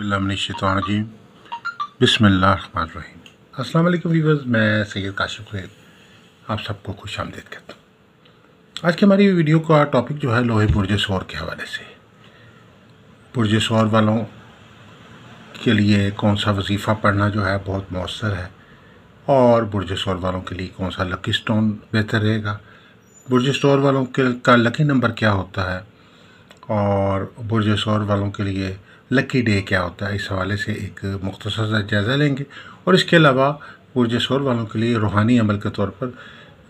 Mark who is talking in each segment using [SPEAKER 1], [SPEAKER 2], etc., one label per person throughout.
[SPEAKER 1] बसमीम अस्सलाम वालेकुम वीवर्स मैं सैयद काशिफ खैर आप सबको खुश आमदेद कहता हूँ आज की हमारी वीडियो का टॉपिक जो है लोहे पुरज शोर के हवाले से बुरज शोर वालों के लिए कौन सा वजीफ़ा पढ़ना जो है बहुत मौसर है और बुरज शोर वालों के लिए कौन सा लकी स्टोन बेहतर रहेगा बुरज शोर वालों के का लकी नंबर क्या होता है और बुरज शोर वालों के लिए लकी डे क्या होता है इस हवाले से एक मख्तसर जायज़ा लेंगे और इसके अलावा बुरज शोर वालों के लिए रूहानी अमल के तौर पर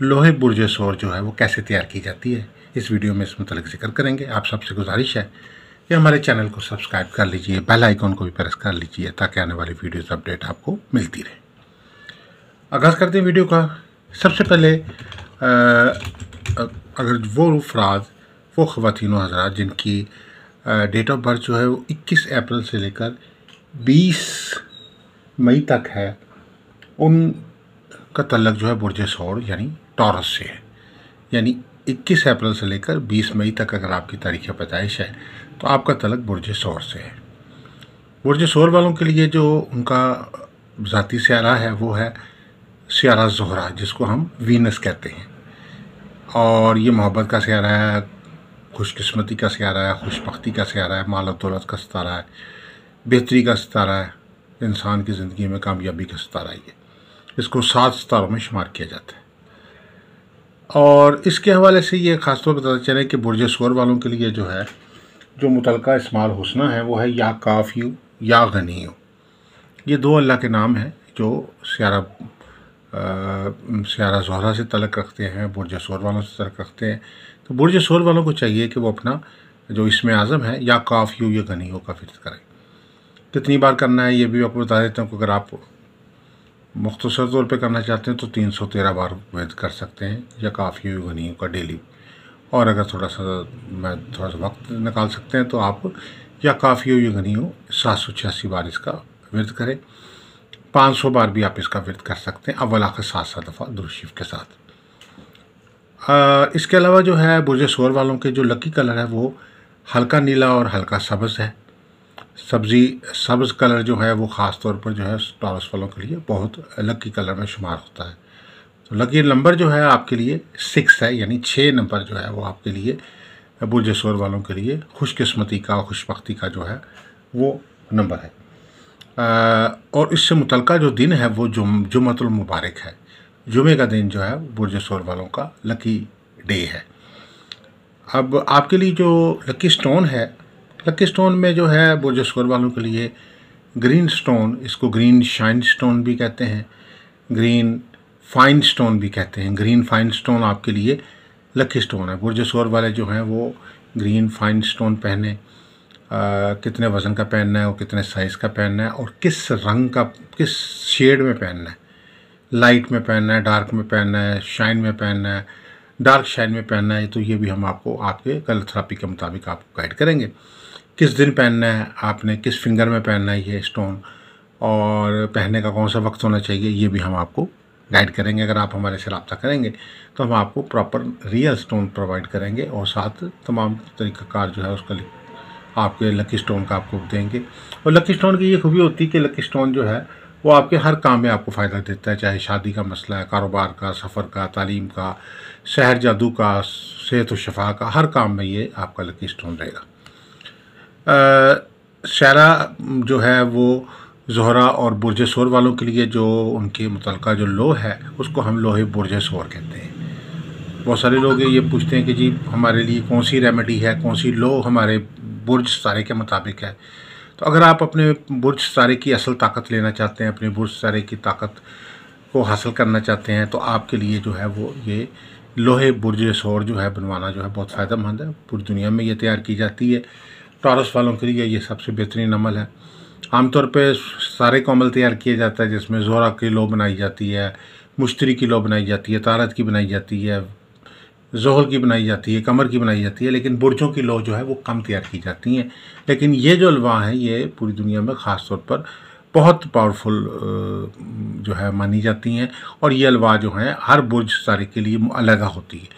[SPEAKER 1] लोहे बुरज शोर जो है वो कैसे तैयार की जाती है इस वीडियो में इस मतलब जिक्र करेंगे आप सबसे गुजारिश है कि हमारे चैनल को सब्सक्राइब कर लीजिए बेल आइकॉन को भी प्रेस कर लीजिए ताकि आने वाली वीडियोस अपडेट आपको मिलती रहे आगाज़ करते हैं वीडियो का सबसे पहले आ, अगर वो फ्राज वो ख़वान हजरा जिनकी डेट ऑफ बर्थ जो है वो 21 अप्रैल से लेकर 20 मई तक है उन का तल्लक जो है बुरज सौर यानी टॉरस से है यानी 21 अप्रैल से लेकर 20 मई तक अगर आपकी तारीख पैदाइश है तो आपका तलक बुरजे सौर से है बुरज सौर वालों के लिए जो उनका ज़ाती स्यारा है वो है स्यारा जोहरा जिसको हम वीनस कहते हैं और ये मोहब्बत का स्यारा है खुशकस्मती का सियारा है खुशबी का सियारा है माल दौलत का सितारा है बेहतरी का सितारा है इंसान की ज़िंदगी में कामयाबी का सितारा ये इसको सात सितारों में शुमार किया जाता है और इसके हवाले से ये ख़ासतौर पर पता चले कि बुरज शोर वालों के लिए जो है जो मुतल इसमाल हुसना है वो है या काफ़ी या गनी ये दो अल्लाह के नाम हैं जो सियारा सियारा जहरा से तलक रखते हैं बुरज शोर वालों से तलक रखते हैं तो बुरज शोर वालों को चाहिए कि वो अपना जो इसमें आज़म है या काफ़ी हो या गनी हो का करें कितनी बार करना है ये भी आपको बता देता हूँ कि अगर आप मुख्तर तौर पे करना चाहते हैं तो तीन सौ तेरह बार वैद कर सकते हैं या काफ़ी हो गनी हो का डेली और अगर थोड़ा सा मैं थोड़ा सा वक्त निकाल सकते हैं तो आप या काफ़ी हो या गनी हो सात सौ छियासी बार इसका विरत करें पाँच सौ बार भी आप इसका वर्त कर सकते हैं अव्वल आखिर सात सात दफ़ा दुरुशीफ के साथ आ, इसके अलावा जो है बुरज शोर वालों के जो लकी कलर है वो हल्का नीला और हल्का सब्ज़ है सब्ज़ी सब्ज़ कलर जो है वो ख़ास तौर पर जो है टॉरस वालों के लिए बहुत लकी कलर में शुमार होता है तो लकी नंबर जो है आपके लिए सिक्स है यानी छः नंबर जो है वो आपके लिए बुरज शोर वालों के लिए खुशकस्मती का और का जो है वो नंबर है और इससे मुतलका जो दिन है वो जुम जुमतुलमबारक है जुमे का दिन जो है बुरज सोल वालों का लकी डे है अब आपके लिए जो लकी स्टोन है लकी स्टोन में जो है बुरज शोर वालों के लिए ग्रीन स्टोन इसको ग्रीन शाइन स्टोन भी कहते हैं ग्रीन फाइन स्टोन भी कहते हैं ग्रीन फाइन स्टोन आपके लिए लकी स्टोन है बुरज शोर वाले जो हैं वो ग्रीन फाइन स्टोन पहने कितने वज़न का पहनना है और कितने साइज़ का पहनना है और किस रंग का किस शेड में पहनना है लाइट में पहनना है डार्क में पहनना है शाइन में पहनना है डार्क शाइन में पहनना है तो ये भी हम आपको आपके कलर थेरापी के मुताबिक आपको गाइड करेंगे किस दिन पहनना है आपने किस फिंगर में पहनना है ये स्टोन और पहनने का कौन सा वक्त होना चाहिए ये भी हम आपको गाइड करेंगे अगर आप हमारे से रबता करेंगे तो हम आपको प्रॉपर रियल स्टोन प्रोवाइड करेंगे और साथ तमाम तरीक़ाकार जो है उसका आपके लकी स्टोन का आपको देंगे और लकी स्टोन की ये खूबी होती है कि लकी स्टोन जो है वो आपके हर काम में आपको फ़ायदा देता है चाहे शादी का मसला है कारोबार का सफ़र का तालीम का शहर जादू का सेहत व शफा का हर काम में ये आपका लकी स्टोन रहेगा शरा जो है वो जहरा और बुरज शोर वालों के लिए जो उनके मुतल जो लो है उसको हम लोहे बुरज शोर कहते हैं बहुत सारे लोग ये पूछते हैं कि जी हमारे लिए कौन सी रेमेडी है कौन सी लो हमारे बुर्ज सारे के मुताबिक है तो अगर आप अपने बुर्ज सारे की असल ताकत लेना चाहते हैं अपने बुर्ज सारे की ताकत को हासिल करना चाहते हैं तो आपके लिए जो है वो ये लोहे बुर्ज शोर जो है बनवाना जो है बहुत फ़ायदेमंद है पूरी दुनिया में ये तैयार की जाती है टॉरस वालों के लिए ये सबसे बेहतरीन अमल है आमतौर पर सारे को अमल तैयार किया जाता है जिसमें जोरा की लो बनाई जाती है मुश्तरी की लो बनाई जाती है तारत की बनाई जाती है जोहल की बनाई जाती है कमर की बनाई जाती है लेकिन बुरजों की लोह जो है वो कम तैयार की जाती हैं लेकिन ये जो अलवा हैं ये पूरी दुनिया में ख़ास तौर पर बहुत पावरफुल जो है मानी जाती हैं और ये अलवा जो हैं हर बुरज सारे के लिए अलग होती है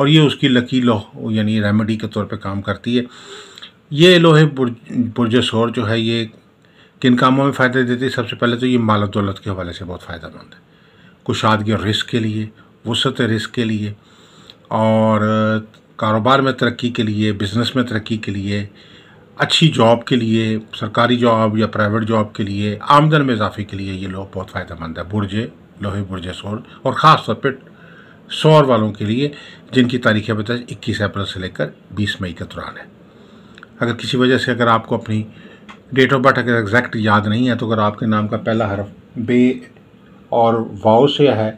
[SPEAKER 1] और ये उसकी लकी लोह यानी रेमेडी के तौर पर काम करती है ये लोहे बुरज शोर जो है ये किन कामों में फ़ायदे देती है सबसे पहले तो ये मालत दौलत के हवाले से बहुत फ़ायदेमंद है कुशादगी और रिस्क के लिए वसत रिस्क के लिए और कारोबार में तरक्की के लिए बिज़नेस में तरक्की के लिए अच्छी जॉब के लिए सरकारी जॉब या प्राइवेट जॉब के लिए आमदन में इजाफे के लिए ये लोग बहुत फ़ायदेमंद है बुरजे लोहे बुरजे सौर और ख़ास तौर पर सौर वालों के लिए जिनकी तारीखें बताए इक्कीस अप्रैल से लेकर बीस मई के दौरान है अगर किसी वजह से अगर आपको अपनी डेट ऑफ बर्थ अगर एग्जैक्ट याद नहीं है तो अगर आपके नाम का पहला हरफ बे और वाओ से है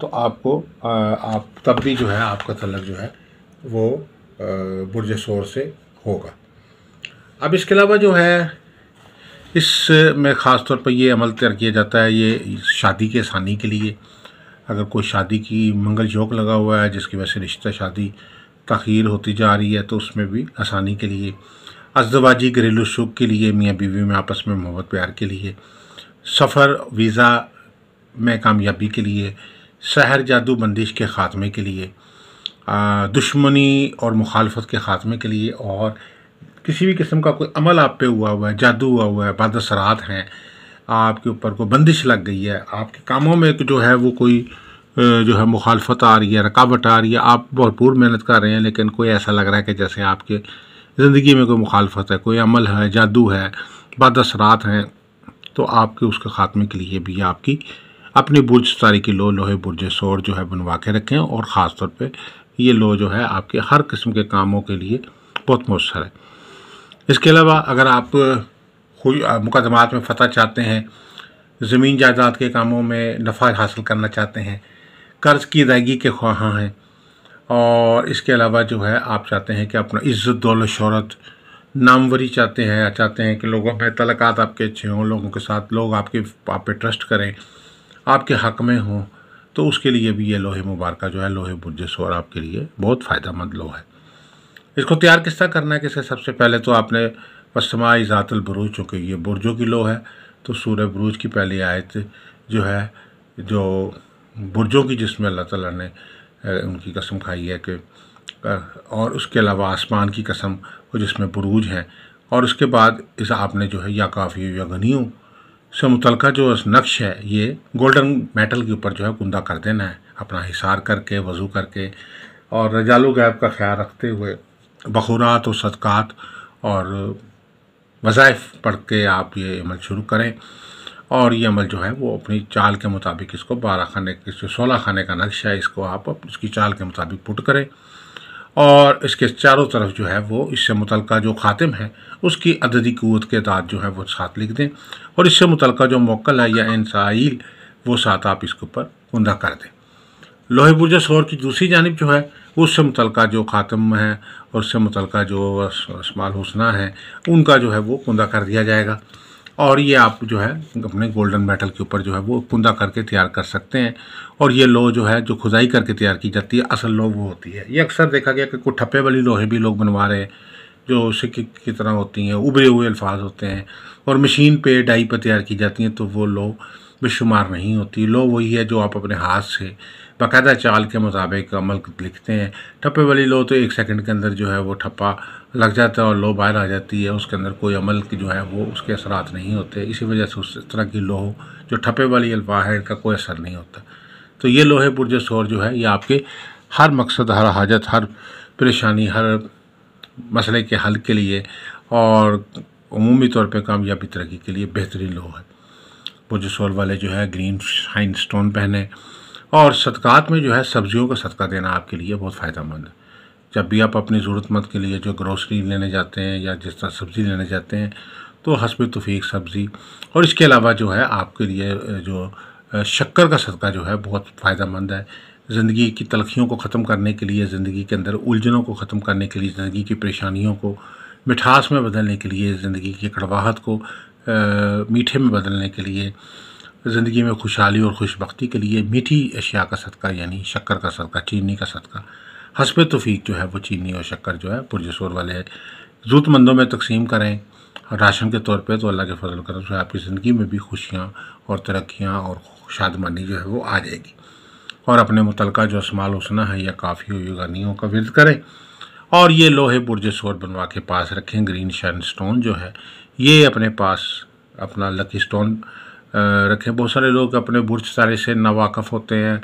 [SPEAKER 1] तो आपको आप तब भी जो है आपका तलक जो है वो बुरज शोर से होगा अब इसके अलावा जो है इस में ख़ास तौर पर ये अमल तैयार किया जाता है ये शादी के आसानी के लिए अगर कोई शादी की मंगल जोक लगा हुआ है जिसकी वजह से रिश्ता शादी तखीर होती जा रही है तो उसमें भी आसानी के लिए अजदवाजी घरेलू सुख के लिए मियाँ बीवी में आपस में मोहब्बत प्यार के लिए सफ़र वीज़ा में कामयाबी के लिए शहर जादू बंदिश के ख़ात्मे के लिए दुश्मनी और मुखालफत के ख़ात्मे के लिए और किसी भी किस्म का कोई अमल आप पे हुआ हुआ है जादू हुआ हुआ है असरात हैं आपके ऊपर कोई बंदिश लग गई है आपके कामों में जो है वो कोई जो है मुखालफत आ रही है रुकावट आ रही है आप भरपूर मेहनत कर रहे हैं लेकिन कोई ऐसा लग रहा है कि जैसे आपके ज़िंदगी में कोई मुखालफत है कोई अमल है जादू है असरात हैं तो आपके उसके ख़ात्मे के लिए भी आपकी अपनी बुर्ज सारी की लो लोहे बुर्ज शोर जो है बनवा के रखें और ख़ास तौर पे ये लो जो है आपके हर किस्म के कामों के लिए बहुत मौसर है इसके अलावा अगर आप मुकदमात में फतह चाहते हैं ज़मीन जायदाद के कामों में नफ़ा हासिल करना चाहते हैं कर्ज़ की अदायगी के ख्वाहाँ हैं और इसके अलावा जो है आप चाहते हैं कि अपना इज़्ज़त दौल शहरत नामवरी चाहते हैं चाहते हैं कि लोगों में तलक़ात आपके अच्छे हों लोगों के साथ लोग आपके आप पे ट्रस्ट करें आपके हक में हो तो उसके लिए भी ये लोहे मुबारक जो है लोहे बुरजे सोर आपके लिए बहुत मंद लोह है इसको तैयार किस तरह करना है किसे सबसे पहले तो आपने पसमाई ज़ातुल बरूज चूँकि ये बुरजों की लोह है तो सूर्य बरूज की पहली आयत जो है जो बुरजों की जिसमें अल्लाह ताला ने उनकी कसम खाई है कि और उसके अलावा आसमान की कसम वो जिसमें बुरूज हैं और उसके बाद इस आपने जो है या काफ़ी या हूँ समतल का जो नक्श है ये गोल्डन मेटल के ऊपर जो है कुंदा कर देना है अपना हिसार करके वज़ू करके और रजालू गैब का ख्याल रखते हुए बखूरात और सदक़ात और वज़ाइफ पढ़ के आप ये अमल शुरू करें और ये अमल जो है वो अपनी चाल के मुताबिक इसको बारह खाने के सोलह खाने का नक्शा है इसको आप इसकी चाल के मुताबिक पुट करें और इसके चारों तरफ जो है वो इससे मुतल जो ख़ातिम है उसकी अददी क़वत के दाद जो है वो साथ लिख दें और इससे मुतल जो मोकल है या इंसाइल वो साथ आप इसके ऊपर कुंदा कर दें लोहे बुरज शोर की दूसरी जानब जो है उससे मुतल जो ख़ातम है और उससे मुतल जो शमाल हुसना है उनका जो है वो कुंदा कर दिया जाएगा और ये आप जो है अपने गोल्डन मेटल के ऊपर जो है वो कुंदा करके तैयार कर सकते हैं और ये लो जो है जो खुदाई करके तैयार की जाती है असल लो वो होती है ये अक्सर देखा गया कि कुछ ठप्पे वाली लोहे भी लोग बनवा रहे हैं जो सिक्के की तरह होती हैं उभरे हुए अल्फाज होते हैं और मशीन पे डाई पर तैयार की जाती हैं तो वो लो बेशुमार नहीं होती लो वही है जो आप अपने हाथ से बाकायदा चाल के मुताबिक अमल लिखते हैं ठप्पे वाली लो तो एक सेकंड के अंदर जो है वो ठप्पा लग जाता है और लो बाहर आ जाती है उसके अंदर कोई अमल की जो है वो उसके असरात नहीं होते इसी वजह से उस तरह की लो जो ठप्पे वाली अल्फा है इनका कोई असर नहीं होता तो ये लोहे पुरज शोर जो है ये आपके हर मकसद हर हाजत हर परेशानी हर मसले के हल के लिए और अमूमी तौर पर कामयाबी तरक्की के लिए बेहतरीन लोह है पुरज शोर वाले जो है ग्रीन शाइन स्टोन पहने और सदकात में जो है सब्जियों का सदका देना आपके लिए बहुत फ़ायदेमंद है जब भी आप अपनी ज़रूरतमंद के लिए जो ग्रोसरी लेने जाते हैं या जिस तरह सब्ज़ी लेने जाते हैं तो हसब तफीक सब्ज़ी और इसके अलावा जो है आपके लिए जो शक्कर का सदका जो है बहुत फ़ायदेमंद है ज़िंदगी की तलखियों को ख़त्म करने के लिए ज़िंदगी के अंदर उलझनों को ख़त्म करने के लिए ज़िंदगी की परेशानियों को मिठास में बदलने के लिए ज़िंदगी की कड़वाहट को आ, मीठे में बदलने के लिए ज़िंदगी में खुशहाली और खुशबी के लिए मीठी अशिया का सदका यानी शक्कर का सदका चीनी का सदका हसब तफीक जो है वो चीनी और शक्कर जो है पुरजसोर वाले ज़रूरतमंदों में तकसीम करें राशन के तौर पर तो अल्लाह के फजल करम से आपकी ज़िंदगी में भी खुशियाँ और तरक्याँ और शादमानी जो है वो आ जाएगी और अपने मुतल जो असमाल उसना है या काफ़ी हो का विरद करें और ये लोहे बुरजे बनवा के पास रखें ग्रीन शन स्टोन जो है ये अपने पास अपना लकी स्टोन रखें बहुत सारे लोग अपने बुरज सारे से नावाकफ़ होते हैं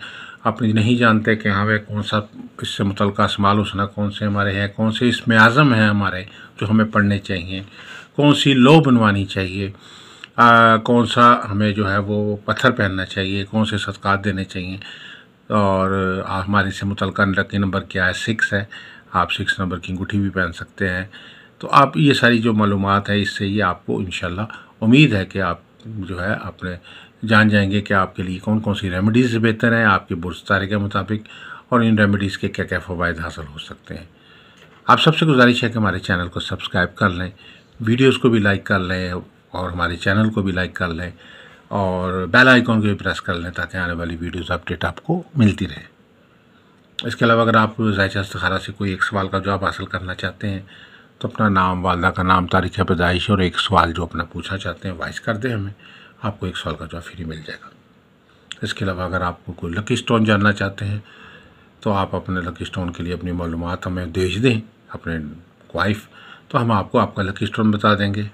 [SPEAKER 1] अपनी नहीं जानते कि हाँ वे कौन सा इससे मुतल असमाल उसना कौन से हमारे हैं कौन से इसमें आज़म हैं हमारे जो हमें पढ़ने चाहिए कौन सी लो बनवानी चाहिए आ, कौन सा हमें जो है वो पत्थर पहनना चाहिए कौन से सदक़ात देने चाहिए और हमारे से मुतल लकी नंबर क्या है सिक्स है आप सिक्स नंबर की अंगूठी भी पहन सकते हैं तो आप ये सारी जो मालूम है इससे ये आपको इन उम्मीद है कि आप जो है अपने जान जाएंगे कि आपके लिए कौन कौन सी रेमेडीज़ बेहतर हैं आपके बुरस्तारे के मुताबिक और इन रेमेडीज़ के क्या क्या फ़वाद हासिल हो सकते हैं आप सबसे गुजारिश है कि हमारे चैनल को सब्सक्राइब कर लें वीडियोज़ को भी लाइक कर लें और हमारे चैनल को भी लाइक कर लें और बेल आइकॉन को भी प्रेस कर लें ताकि आने वाली वीडियोस अपडेट आपको मिलती रहे इसके अलावा अगर आप जायचा इस्तारा से कोई एक सवाल का जवाब हासिल करना चाहते हैं तो अपना नाम वालदा का नाम तारीख पैदाइश और एक सवाल जो अपना पूछना चाहते हैं वाइस कर दें हमें आपको एक सवाल का जवाब फ्री मिल जाएगा इसके अलावा अगर आपको कोई लकी स्टोन जानना चाहते हैं तो आप अपने लकी स्टोन के लिए अपनी मालूम हमें भेज दें अपने वाइफ तो हम आपको आपका लकी स्टोन बता देंगे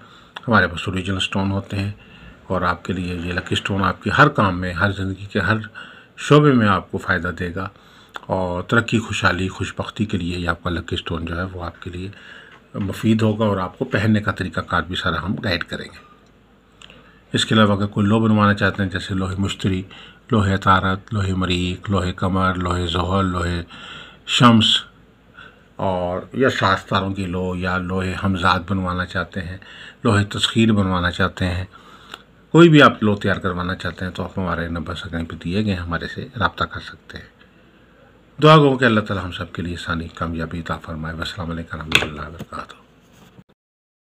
[SPEAKER 1] हमारे पास ओरिजिनल स्टोन होते हैं और आपके लिए ये लकी स्टोन आपके हर काम में हर ज़िंदगी के हर शोबे में आपको फ़ायदा देगा और तरक्की खुशहाली खुशबी के लिए ये आपका लकी स्टोन जो है वो आपके लिए मुफीद होगा और आपको पहनने का तरीका कार भी सारा हम गाइड करेंगे इसके अलावा अगर कोई लो बनवाना चाहते हैं जैसे लोहे मुश्तरी लोहे तारत लोहे मरीक लोहे कमर लोहे जहर लोहे शम्स और या सात तारों की लो या लोहे हमजाद बनवाना चाहते हैं लोहे तस्खीर बनवाना चाहते हैं कोई भी आप लो तैयार करवाना चाहते हैं तो आप हमारे नंबर सकें पर दिए गए हमारे से रबता कर सकते हैं दुआ गो के अल्लाह ताला हम सब के लिए सानी कामयाबी ताफ़रमाए वसलम वरहमल